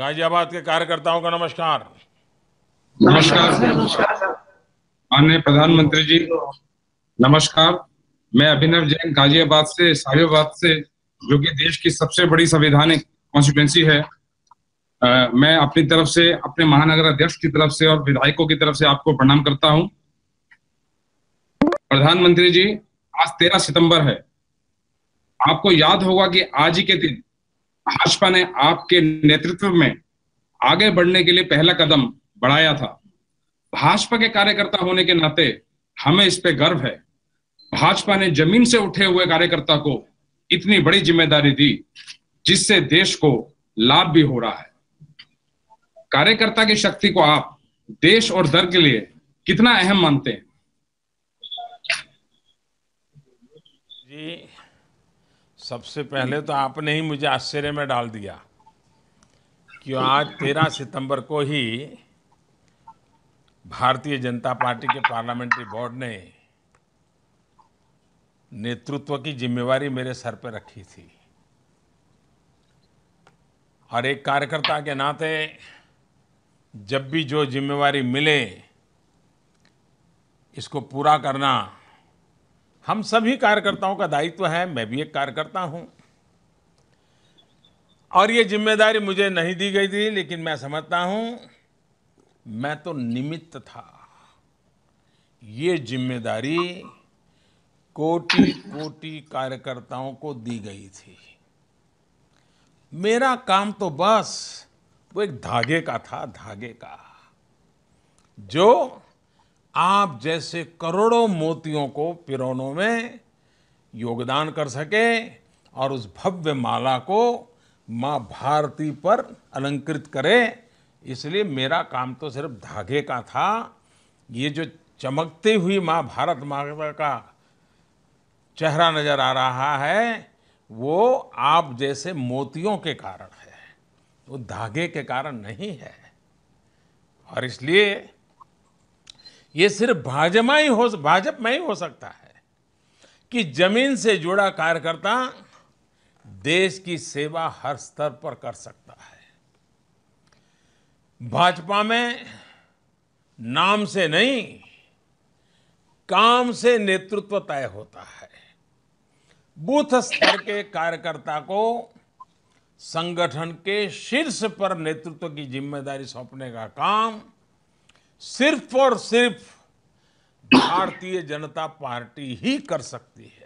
गाजियाबाद के कार्यकर्ताओं का नमस्कार नमस्कार माननीय प्रधानमंत्री जी नमस्कार मैं अभिनव जैन गाजियाबाद से साहिबाबाद से जो कि देश की सबसे बड़ी संवैधानिक कॉन्स्टिट्युएंसी है आ, मैं अपनी तरफ से अपने महानगर अध्यक्ष की तरफ से और विधायकों की तरफ से आपको प्रणाम करता हूं प्रधानमंत्री जी आज तेरह सितंबर है आपको याद होगा कि आज ही के दिन भाजपा ने आपके नेतृत्व में आगे बढ़ने के लिए पहला कदम बढ़ाया था भाजपा के कार्यकर्ता होने के नाते हमें इस पे गर्व है भाजपा ने जमीन से उठे हुए कार्यकर्ता को इतनी बड़ी जिम्मेदारी दी जिससे देश को लाभ भी हो रहा है कार्यकर्ता की शक्ति को आप देश और दर के लिए कितना अहम मानते हैं जी सबसे पहले तो आपने ही मुझे आश्चर्य में डाल दिया कि आज तेरह सितंबर को ही भारतीय जनता पार्टी के पार्लियामेंट्री बोर्ड ने नेतृत्व की जिम्मेवारी मेरे सर पर रखी थी और एक कार्यकर्ता के नाते जब भी जो जिम्मेवारी मिले इसको पूरा करना हम सभी कार्यकर्ताओं का दायित्व है मैं भी एक कार्यकर्ता हूं और ये जिम्मेदारी मुझे नहीं दी गई थी लेकिन मैं समझता हूं मैं तो निमित्त था ये जिम्मेदारी कोटि कोटि कार्यकर्ताओं को दी गई थी मेरा काम तो बस वो एक धागे का था धागे का जो आप जैसे करोड़ों मोतियों को पिरोनों में योगदान कर सके और उस भव्य माला को माँ भारती पर अलंकृत करे इसलिए मेरा काम तो सिर्फ धागे का था ये जो चमकती हुई माँ भारत माता का चेहरा नज़र आ रहा है वो आप जैसे मोतियों के कारण है वो धागे के कारण नहीं है और इसलिए ये सिर्फ भाजपा ही हो भाजपा में ही हो सकता है कि जमीन से जुड़ा कार्यकर्ता देश की सेवा हर स्तर पर कर सकता है भाजपा में नाम से नहीं काम से नेतृत्व तय होता है बूथ स्तर के कार्यकर्ता को संगठन के शीर्ष पर नेतृत्व की जिम्मेदारी सौंपने का काम सिर्फ और सिर्फ भारतीय जनता पार्टी ही कर सकती है